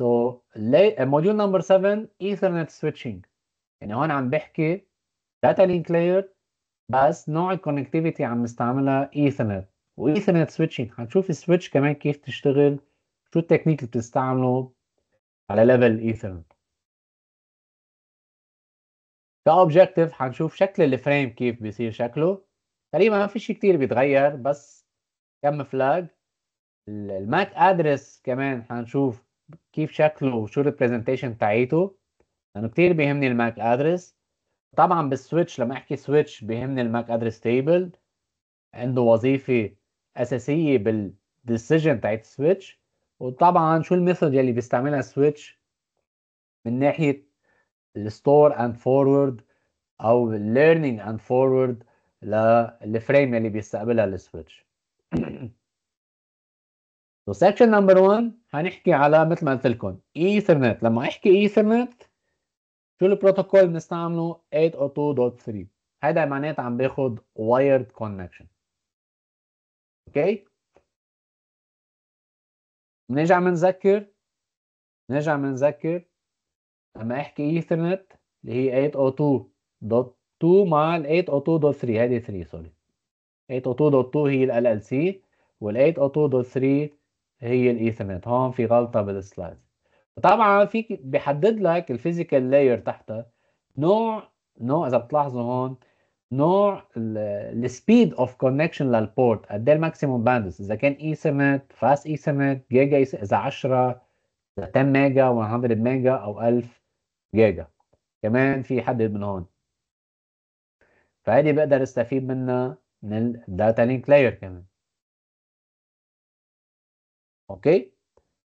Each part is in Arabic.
سو so, لي... موديول نمبر 7 ايثرنت سويتشنج يعني هون عم بحكي داتا لينك لاير بس نوع الكونكتيفيتي عم نستعملها ايثرنت وايثرنت سويتشنج ال السويتش كمان كيف تشتغل شو التكنيك اللي بتستعمله على ليفل ايثرنت objective حنشوف شكل الفريم كيف بيصير شكله تقريبا ما في شيء كثير بيتغير بس كم فلاج الماك ادرس كمان حنشوف كيف شكله وشو البرزنتيشن تاعيته لانه كثير بيهمني الماك ادرس طبعا بالسويتش لما احكي سويتش بيهمني الماك ادرس تيبل عنده وظيفه اساسيه بالديسيجن تاعت السويتش وطبعا شو الميثود يلي بيستعملها السويتش من ناحيه الستور اند فورورد او الليرنينج اند فورورد للفريم يلي بيستقبلها السويتش سكشن نمبر 1 هنحكي على مثل ما قلت لكم ايثرنت لما احكي ايثرنت شو البروتوكول بنستعمله 802.3 هذا معناتها عم باخد وايرد كونكشن اوكي بنرجع بنذكر بنرجع بنذكر لما احكي ايثرنت اللي هي 802.2 مع 802.3 هذه 3 سوري 802.2 هي ال ال سي وال 802.3 هي الايثرنت هون في غلطه بالسلايد طبعا فيك بيحدد لك الفيزيكال لاير تحتها نوع نوع اذا بتلاحظوا هون نوع السبيد اوف كونكشن للبورت قد ايه الماكسيموم باندس اذا كان ايثرنت فاست ايثرنت جيجا اذا 10 اذا 10 ميجا 100 ميجا او 1000 جيجا كمان في حدد من هون فهيدي بقدر استفيد منها من الداتا لينك لاير كمان اوكي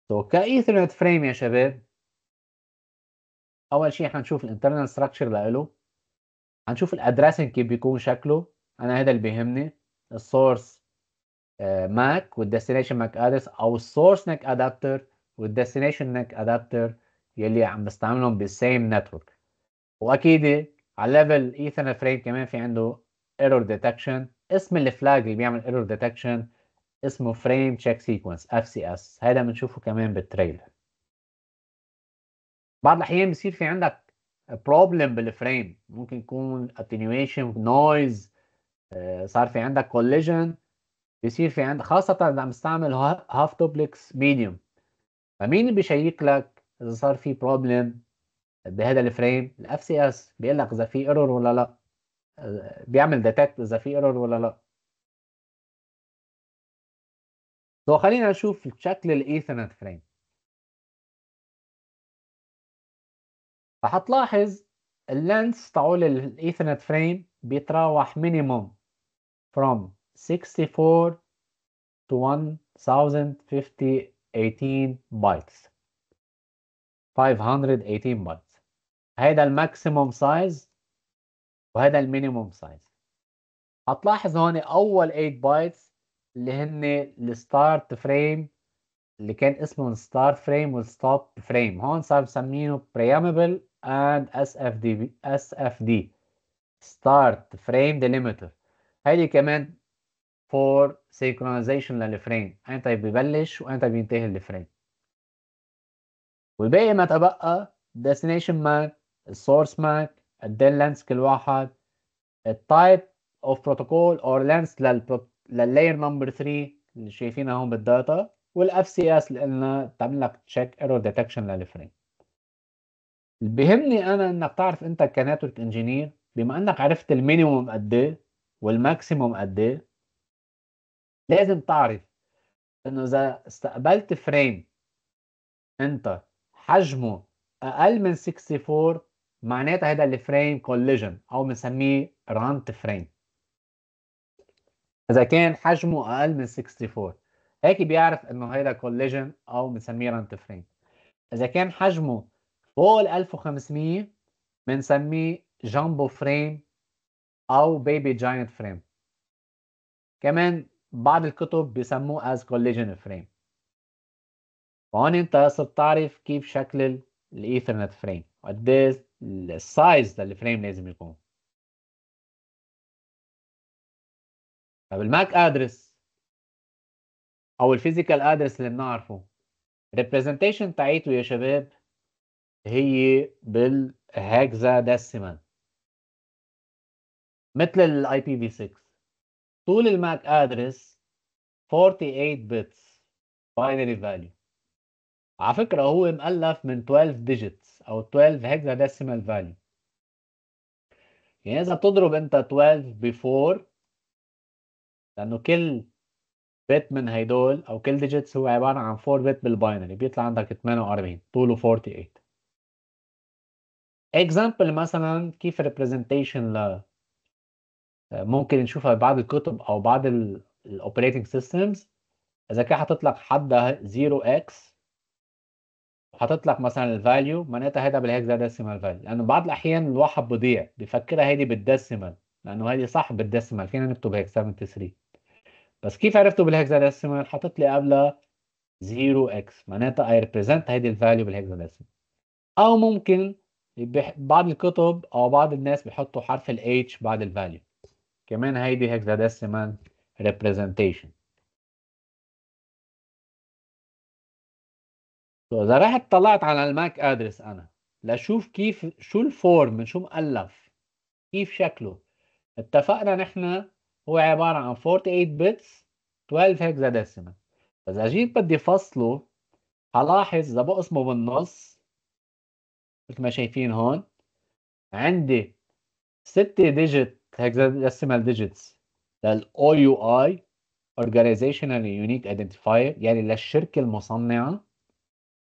سو so, كايثرنت فريم يا شباب اول شيء حنشوف الانترنال ستراكشر له حنشوف الادريسنج كيف بيكون شكله انا هذا اللي بيهمني السورس ماك والديستنيشن ماك ادرس او السورس نك ادابتر والديستنيشن نك ادابتر يلي عم بستعملهم بالسيم نتورك واكيد على ليفل ايثرنت فريم كمان في عنده ايرور ديتكشن اسم الفلاج اللي بيعمل ايرور ديتكشن اسمه فريم تشيك سيكونس اف سي اس هذا بنشوفه كمان بالتريلر بعض الاحيان بصير في عندك بروبلم بالفريم ممكن يكون اتنيويشن آه، نويز صار في عندك كوليجن بصير في عندك خاصة إذا عم تستعمل هاف دوبلكس ميديوم فمين اللي بيشيك لك إذا صار في بروبلم بهذا الفريم الاف سي اس بيقول لك إذا في ايرور ولا لا آه، بيعمل ديتكت إذا في ايرور ولا لا طب خلينا نشوف شكل الايثرنت فريم فحتلاحظ اللينس تعول الايثرنت فريم بيتراوح مينيموم from 64 to 1050 18 bytes 518 bytes هيدا الماكسيموم سايز وهذا المينيموم سايز هتلاحظ هون اول 8 بايتس اللي هن الستارت فريم اللي كان اسمه الستارت فريم والستوب فريم هون صار مسمينه بريامبل اند اس اف دي اس اف دي ستارت فريم ديليمتر هيدي كمان فور سينكرونايزيشن للفريم انت ببلش وانت بينتهي الفريم والباقي ما تبقى destination ماك السورس ماك قد ايه كل واحد التايب اوف بروتوكول اور لانس للبروتوكول لللاير نمبر 3 اللي شايفينها هون بالداتا والاف سي اس قلنا تعمل لك تشيك ايرور ديتكشن للفريم بيهمني انا انك تعرف انت كنتورك انجينير بما انك عرفت المينيموم قد ايه والماكسيموم قد ايه لازم تعرف انه اذا استقبلت فريم انت حجمه اقل من 64 معناتها هذا الفريم كوليجن او بنسميه رانت فريم إذا كان حجمه أقل من 64 هيك بيعرف إنه هيدا كوليجن أو بنسميه رنت فريم إذا كان حجمه فوق ال 1500 بنسميه جامبو فريم أو بيبي جاينت فريم كمان بعض الكتب بسموه از كوليجن فريم هون انت صرت تعرف كيف شكل الايثرنت فريم وقد السايز للفريم لازم يكون طب الماك ادرس او الفيزيكال ادرس اللي بنعرفه الريبريزنتيشن بتاعته يا شباب هي ديسيمال مثل الاي بي في 6 طول الماك ادرس 48 بيتس باينري فاليو على فكره هو مؤلف من 12 ديجيتس او 12 ديسيمال فاليو يعني اذا بتضرب انت 12 ب 4 لانه كل بت من هيدول او كل ديجيتس هو عباره عن 4 بت بالباينري بيطلع عندك 48 طوله 48 اكزامبل مثلا كيف ريبريزنتيشن ل آه، ممكن نشوفها ببعض الكتب او بعض الاوبريتنج سيستمز اذا كان حتطلق حد 0x وحتطلق مثلا الفاليو معناتها هيدا بالهيك زي ديسيمال فاليو لانه بعض الاحيان الواحد بضيع بفكرها هيدي بالديسيمال لانه هيدي صح بالديسيمال فينا نكتب هيك 73 بس كيف عرفته بالهكساديسيمال حطيت لي قبلها 0 اكس معناتها اي ريبريزنت هيدي الفاليو بالهكساديسيمال او ممكن بعض الكتب او بعض الناس بيحطوا حرف ال h بعد الفاليو كمان هيدي هكساديسيمال ريبريزنتيشن اذا رحت طلعت على الماك ادرس انا لشوف كيف شو الفورم من شو مؤلف كيف شكله اتفقنا نحن هو عبارة عن 48 بتس 12 هيكزا إذا جيت بدي فصله هلاحظ إذا بقسمه بالنص مثل ما شايفين هون عندي 6 ديجيت هيكزا digits ديجيتس OUI يو أي Organizational Unique Identifier يعني للشركة المصنعة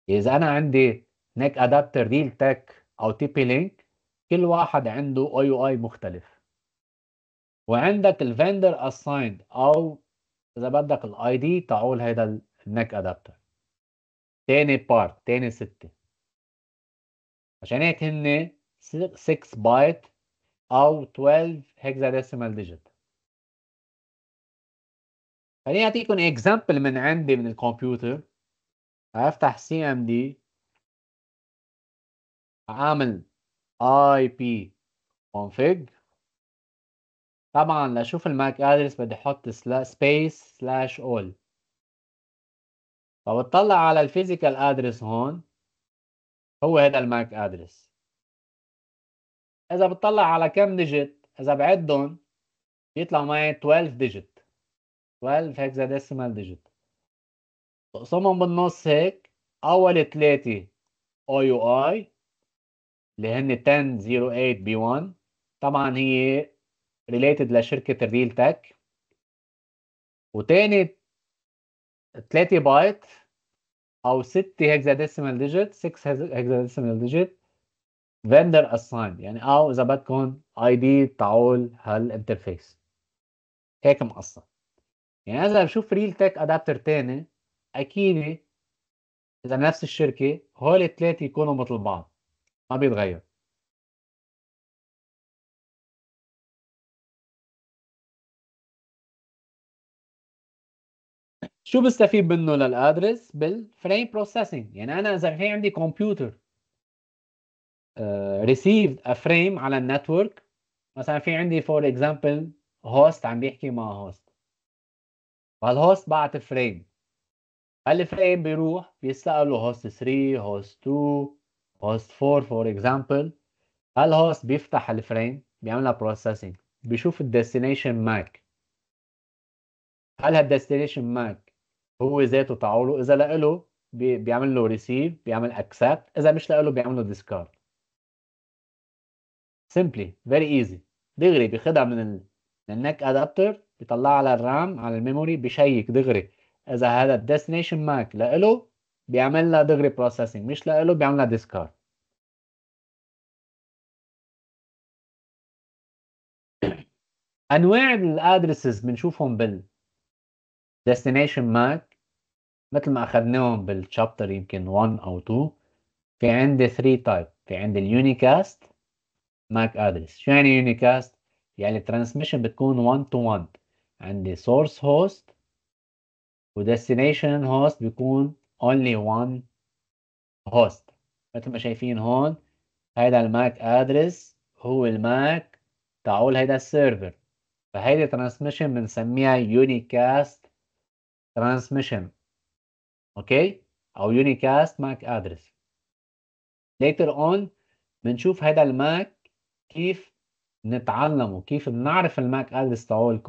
إذا أنا عندي نيك أدابتر Real تك أو tp TP-Link لينك كل واحد عنده أو أي مختلف وعندك الفندر اسايند او اذا بدك الاي دي تعول هيدا النك ادابتر تاني بارت تاني ستة عشان هيك هن 6 بايت او 12 هكزاديسيمال ديجيت خليني اعطيكم اكزامبل من عندي من الكمبيوتر افتح سي ام دي اعمل اي بي config طبعا لاشوف الماك ادرس بدي احط سبيس سلاش اول فبتطلع على الفيزيكال ادرس هون هو هذا الماك ادرس اذا بتطلع على كم ديجيت اذا بعدهم بيطلع معي 12 ديجيت 12 ديسيمال ديجيت بقسمهم بالنص هيك اول ثلاثه او يو اي اللي هن 1008 بي 1 طبعا هي ريليتد لشركه الريل تاك وتاني 3 بايت او 6 هيكساديسيمال ديجيت 6 هيكساديسيمال ديجيت فندر اسايند يعني او اذا بدكم اي دي تعول هالانترفيس هيك مقسم يعني اذا بشوف ريل تاك ادابتر تاني اكيد اذا نفس الشركه هول الثلاثه يكونوا مثل بعض ما بيتغير شو بستفيد منه للادرس بالفريم بروسيسنج يعني انا اذا في عندي كمبيوتر ريسيفد ا فريم على النتورك مثلا في عندي فور اكزامبل هوست عم بيحكي مع هوست فالهوست بعت فريم الفريم بيروح بيسأل هوست 3 هوست 2 هوست 4 فور اكزامبل الهوست بيفتح الفريم بيعملها بروسيسنج بيشوف الديستنيشن ماك هل هالديستنيشن ماك هو ذاته تعوله اذا لقله بيعمل له ريسيف بيعمل اكسبت اذا مش لقله بيعمل له ديسكارد سيمبلي فيري ايزي دغري بياخدها من ال... من النك ادابتر بيطلع على الرام على الميموري بشيك دغري اذا هذا الديستنيشن ماك لقله بيعمل لها دغري بروسيسنج مش لقله بيعمل لها ديسكارد انواع الادرسز بنشوفهم بال ديستنيشن ماك مثل ما اخذناهم بالشابتر يمكن 1 او 2 في عندي 3 تايب في عندي اليونيكاست ماك ادرس شو يعني يونيكاست يعني الترانسميشن بتكون 1 تو 1 عندي سورس هوست وديستنيشن هوست بيكون only one host مثل ما شايفين هون هيدا الماك ادرس هو الماك تعول هيدا السيرفر فهيدي ترانسميشن بنسميها يونيكاست ترانسميشن اوكي او يونيكاست ماك ادرس ليتر اون بنشوف هذا الماك كيف نتعلمه كيف بنعرف الماك ادرس تبعه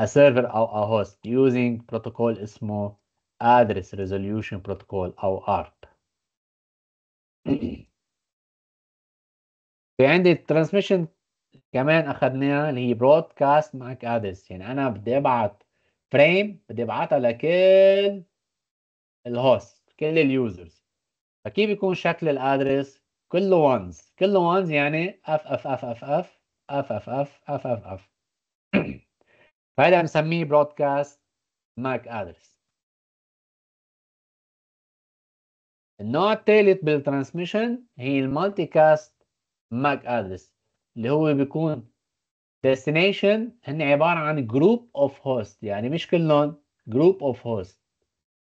السيرفر آه، او هوست using بروتوكول اسمه ادرس ريزوليوشن بروتوكول او ارب في عندي الترانسميشن كمان اخذناها اللي هي برودكاست ماك ادرس يعني انا بدي ابعث فريم بدي ابعتها لكل الهوست كل اليوزرز فكيف بيكون شكل الادرس كله وانز كله وانز يعني اف اف اف اف اف اف اف اف اف اف اف فهذا بنسميه برودكاست ماك ادرس النوع الثالث بالترانسميشن هي المالتي كاست ماك ادرس اللي هو بيكون destination هن عباره عن group of hosts يعني مش كلهم group of hosts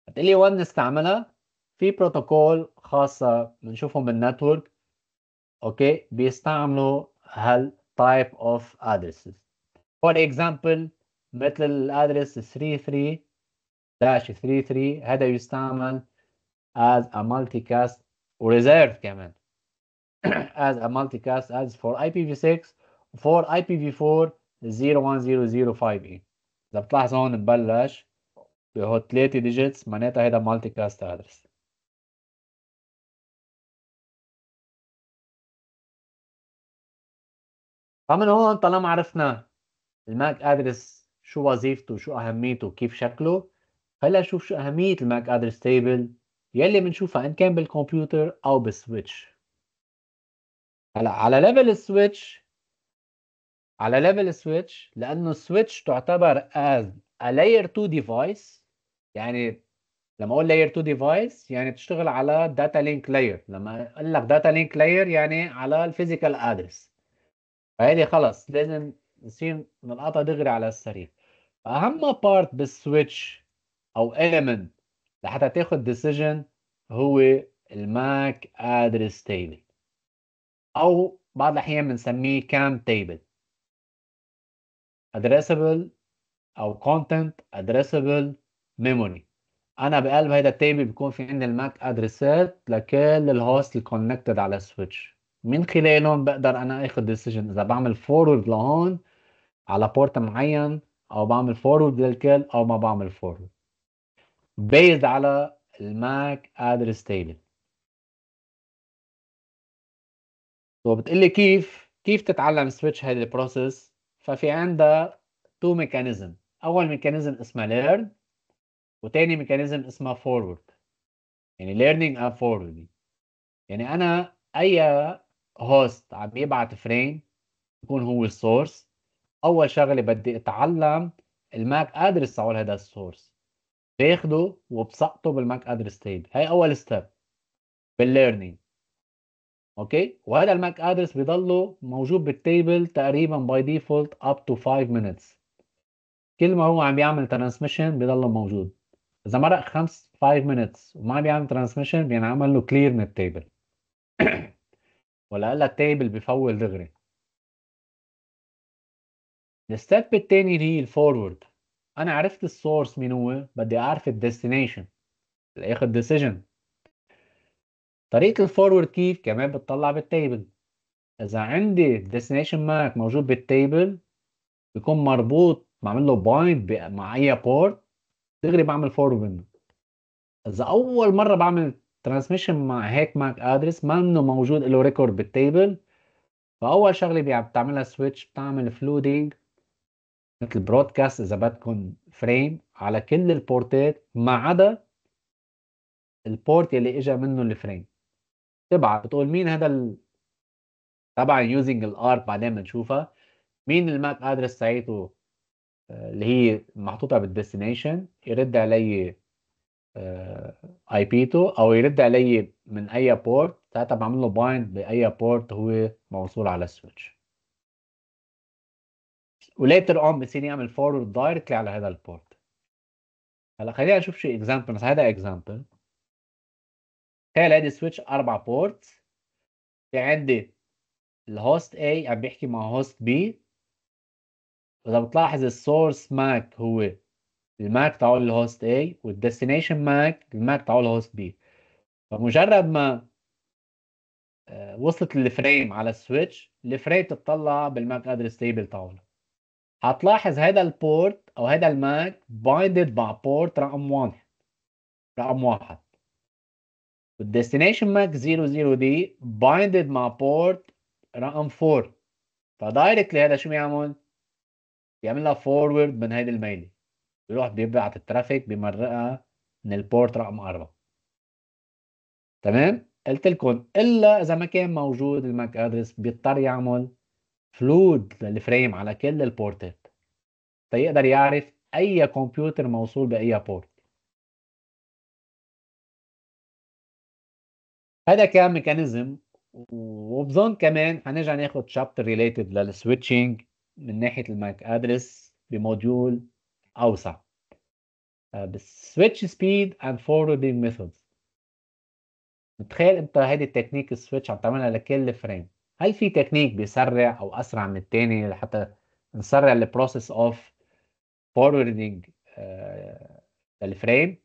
هتقلي وين نستعملها في بروتوكول خاصه بنشوفهم بالنتورك اوكي بيستعملوا هال type of addresses for example مثل الادرس 33 33 هذا يستعمل as a multicast reserved كمان as a multicast as for IPv6 for IPv4 01005E اذا بتلاحظ هون ببلش بهو 3 ديجيتس معناتها هيدا مالتي كاست ادرس فمن هون طالما عرفنا الماك ادرس شو وظيفته شو اهميته كيف شكله هلا نشوف شو اهميه الماك ادرس تيبل يلي بنشوفها ان كان بالكمبيوتر او بالسويتش هلا على ليفل السويتش على ليفل سويتش لانه السويتش تعتبر از a layer 2 device يعني لما اقول layer 2 device يعني بتشتغل على data link layer لما اقول لك data link layer يعني على الفيزيكال ادرس فهيدي خلص لازم نصير نلقطها دغري على السريع فاهم بارت بالسويتش او element لحتى تاخد decision هو الماك ادرس تيبل او بعض الاحيان بنسميه كام تيبل ادريسبل او كونتنت ادريسبل ميموري انا بقلب هيدا التيبل بيكون في عندي الماك ادريسات لكل الهوست الكونكتد على السويتش من خلالهم بقدر انا اخذ ديسيجن اذا بعمل فورورد لهون على بورت معين او بعمل فورورد للكل او ما بعمل فورورد بيزد على الماك ادرس تيبل وبتقلي كيف كيف تتعلم سويتش هذه البروسيس ففي عندها تو ميكانيزم اول ميكانيزم اسمها ليرن وتاني ميكانيزم اسمها فورورد يعني ليرنينج اند فورورد يعني انا اي هوست عم يبعت فريم يكون هو السورس اول شغله بدي اتعلم الماك ادرس تبع هذا السورس باخده وبسقطه بالماك ادرس تيب هاي اول ستيب بالليرنينج اوكي وهذا الماك ادرس بيضله موجود بالتيبل تقريبا باي ديفولت اب تو 5 مينتس كل ما هو عم يعمل ترانسميشن بيضله موجود اذا مرق 5 5 مينتس وما عم يعمل ترانسميشن بينعمل له كلير من التيبل ولا ولهلا التيبل بفول دغري الستيب الثاني اللي هي الفورورد انا عرفت السورس مين هو بدي اعرف الديستنيشن لاخذ ديسيجن طريقة الفورورد كي كمان بتطلع بالتيبل إذا عندي ديستنيشن مارك موجود بالتيبل بيكون مربوط بعمل له بايند مع أي بورت دغري بعمل فورورد منه إذا أول مرة بعمل ترانسميشن مع هيك ماك ادرس منه موجود له ريكورد بالتيبل فاول شغله بتعملها سويتش بتعمل فلودينج مثل برودكاست اذا بدكم فريم على كل البورتات ما عدا البورت اللي اجى منه الفريم تبعت بتقول مين هذا ال... طبعا يوزنج الار بعدين بنشوفها مين الماك ادرس تاعيته آه، اللي هي محطوطه بالديستنيشن يرد علي اي بيته او يرد علي من اي بورت ساعتها بعمل له بايند باي بورت هو موصول على السويتش وليتر اون بصير يعمل فورورد دايركتلي على هذا البورت هلا خلينا نشوف شيء اكزامبل بس هذا اكزامبل تخيل ادي سويتش اربع بورت في عندي الهوست A عم يعني بيحكي مع هوست B واذا بتلاحظ السورس ماك هو الماك تاعه الهوست A والديستنيشن ماك الماك تاعه الهوست B فمجرد ما آه، وصلت الفريم على السويتش الفريم تطلع بالماك ادرس تيبل تاعه هتلاحظ هذا البورت او هذا الماك بايندد مع بورت رقم واحد رقم واحد والديستنيشن ماك 00 دي بايندد مع بورت رقم 4 فدايركتلي هذا شو بيعمل؟ بيعمل لها فورورد من هيدي الميله بيروح بيبعت الترافيك بمرقها من البورت رقم 4 تمام؟ قلت لكم الا اذا ما كان موجود الماك ادرس بيضطر يعمل فلود للفريم على كل البورتات تيقدر يعرف اي كمبيوتر موصول باي بورت هذا كان ميكانيزم وبظن كمان حنرجع ناخذ شابتر ريليتد للسويتشنج من ناحيه الماك ادرس بموديول اوسع بالسويتش سبيد اند فوروردينج ميثودز متخيل انت هيدي التكنيك السويتش عم تعملها لكل فريم هل في تكنيك بيسرع او اسرع من الثاني لحتى نسرع البروسيس اوف فوروردينج للفريم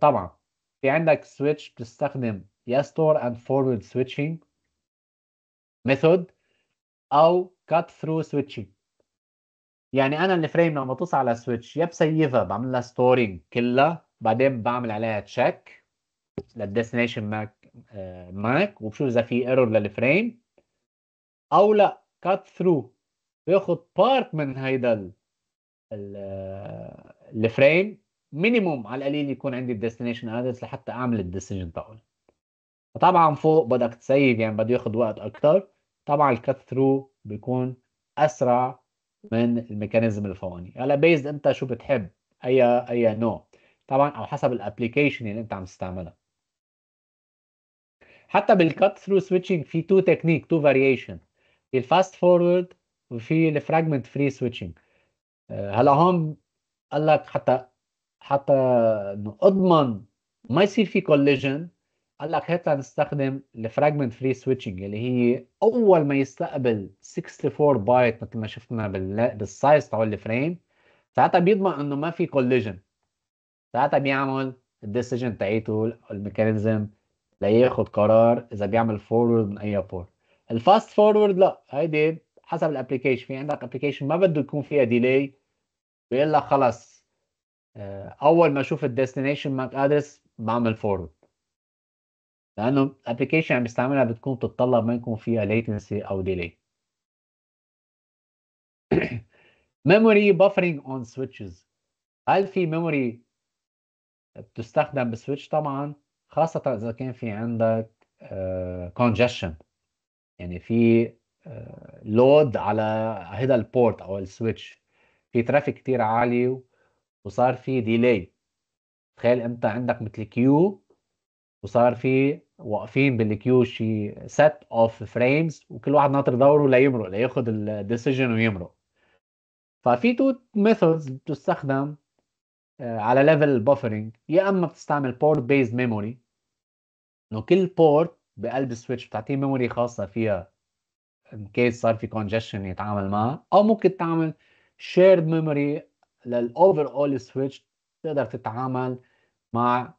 طبعا في عندك سويتش بتستخدم يا ستور اند فورورد سويتشنج ميثود او كات ثرو سويتشنج يعني انا الفريم لما توصل على سويتش يا بسيفها بعمل لها ستورينج كلها بعدين بعمل عليها تشيك للديستنيشن ماك ماك وبشوف اذا في ايرور للفريم او لا كات ثرو بياخد بارت من هيدا الفريم آه، مينيموم على القليل يكون عندي الديستنيشن ادرس لحتى اعمل الديسيجن تاعهم فطبعا فوق بدك تسيف يعني بده ياخذ وقت اكثر طبعا الكت ثرو بيكون اسرع من الميكانيزم الفوقاني هلا بيزد انت شو بتحب اي اي نوع طبعا او حسب الابلكيشن اللي انت عم تستعملها حتى بالكت ثرو سويتشنج في تو تكنيك تو فاريشن في الفاست فورورد وفي الفراجمنت فري سويتشنج هلا هون قال لك حتى حتى انه اضمن ما يصير في كوليجن قال لك هات نستخدم الفراجمنت فري سويتشنج اللي هي اول ما يستقبل 64 بايت مثل ما شفنا بالسايز تبع الفريم ساعتها بيضمن انه ما في كوليجن ساعتها بيعمل الديسيجن تاعيته الميكانيزم لياخذ قرار اذا بيعمل فورورد من اي بور الفاست فورورد لا هيدي حسب الابلكيشن في عندك ابلكيشن ما بده يكون فيها ديلي بيقول لك خلص آه، اول ما اشوف الديستنيشن ماك ادرس بعمل فورورد لانه الابلكيشن عم بستعملها بتكون بتتطلب منكم فيها ليتنسي او ديلي ميموري بافرنج اون سويتشز هل في ميموري بتستخدم بسويتش طبعا خاصة إذا كان في عندك كونجشن آه، يعني في لود آه، على هذا البورت أو السويتش في ترافيك كتير عالي وصار في ديلي تخيل انت عندك مثل كيو وصار في واقفين بالكيو شي سيت اوف فريمز وكل واحد ناطر دوره ليمرق لياخذ الديسيجن ويمرق ففي تو ميثودز بتستخدم على ليفل بافرنج يا اما بتستعمل بورت بيز ميموري انه كل بورت بقلب السويتش بتعطيه ميموري خاصه فيها ان كيس صار في كونجشن يتعامل معها او ممكن تعمل شيرد ميموري للاوفر اول سويتش تقدر تتعامل مع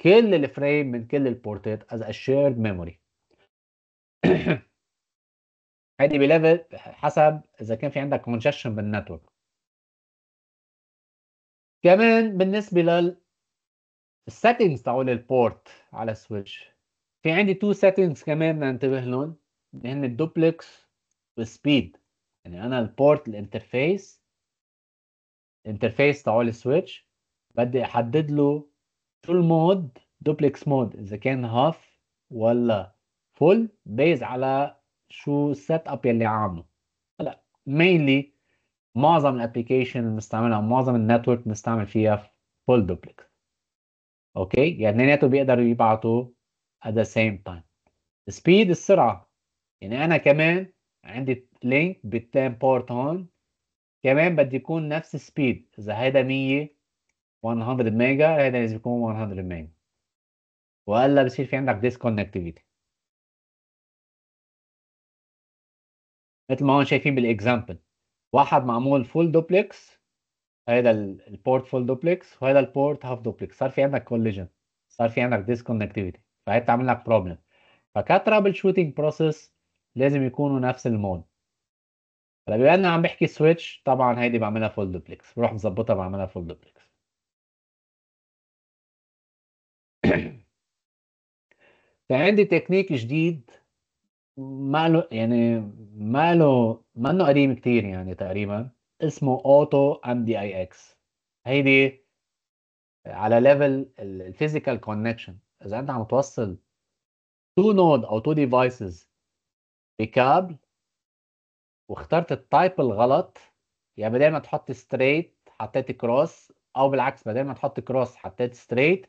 كل الفريم من كل البورتات از shared ميموري هيدي بليفل حسب اذا كان في عندك كونجشن بالنتورك كمان بالنسبه لل السيتنجز تاعول البورت على السويتش في عندي تو سيتنجز كمان ننتبه لهم اللي هن الدوبلكس والسبيد يعني انا البورت الانترفيس الانترفيس تبعه السويتش بدي احدد له شو المود دوبلكس مود اذا كان هاف ولا فول بيز على شو السيت اب يلي عامله هلا مينلي معظم الابلكيشن اللي بنستعملها معظم النتورك بنستعمل فيها فول دوبلكس اوكي يعني اثنيناتهم بيقدروا يبعتوا at the same time سبيد السرعه يعني انا كمان عندي لينك بالتام بورت هون كمان بدي يكون نفس السبيد اذا هيدا 100 100 ميجا هيدا لازم يكون 100 ميجا والا بصير في عندك ديسكونكتيفيتي مثل ما هون شايفين بالاكزامبل واحد معمول فول دوبلكس هيدا البورت فول دوبلكس وهيدا البورت هاف دوبلكس صار في عندك كوليجن صار في عندك ديسكونكتيفيتي فهي بتعمل لك بروبلم فكترابل شوتينج بروسيس لازم يكونوا نفس المود فبما ان عم بحكي سويتش طبعا هيدي بعملها فول دوبلكس بروح مظبطها بعملها فول دوبلكس فعندي تكنيك جديد ما له يعني ما له انه قديم كتير يعني تقريبا اسمه اوتو ام دي اي اكس هيدي على ليفل الفيزيكال كونكشن اذا انت عم توصل تو نود او تو ديفايسز بكابل واخترت التايب الغلط يعني بدل ما تحط ستريت حطيت كروس او بالعكس بدل ما تحط كروس حطيت ستريت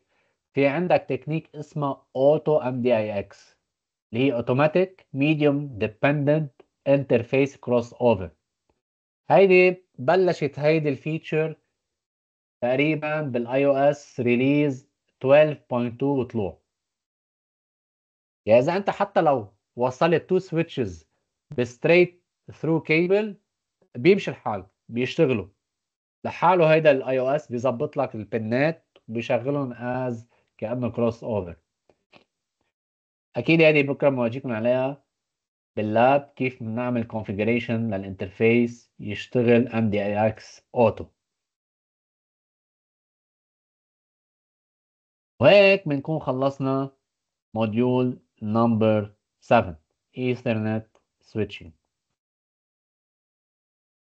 في عندك تكنيك اسمه اوتو ام دي اي اكس اللي هي اوتوماتيك ميديوم ديبندنت انترفيس كروس اوفر هيدي بلشت هيدي الفيتشر تقريبا بالاي او اس ريليز 12.2 وطلوع يعني اذا انت حتى لو وصلت تو سويتشز بستريت ثرو كيبل بيمشي الحال بيشتغلوا لحاله هيدا الاي او اس بيظبط لك البنات وبيشغلهم از كانه كروس اوفر اكيد يعني بكره بنواجهكم عليها باللاب كيف بنعمل كونفيجريشن للانترفيس يشتغل ام دي اي اكس اوتو وهيك بنكون خلصنا موديول نمبر 7 ايثرنت سويتشينج